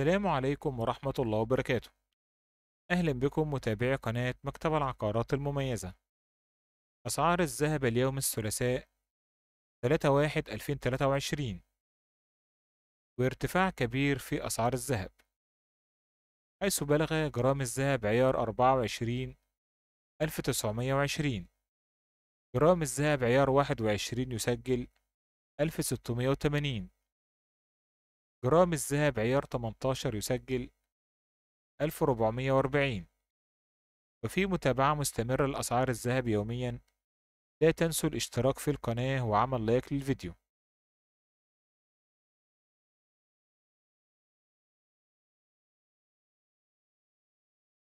السلام عليكم ورحمة الله وبركاته أهلا بكم متابعي قناة مكتب العقارات المميزة أسعار الذهب اليوم الثلاثاء 3/1/2023 وارتفاع كبير في أسعار الذهب حيث بلغ جرام الذهب عيار 24 1920 جرام الذهب عيار 21 يسجل 1680 جرام الذهب عيار 18 يسجل 1440 وفي متابعة مستمرة لأسعار الذهب يوميا لا تنسوا الاشتراك في القناة وعمل لايك للفيديو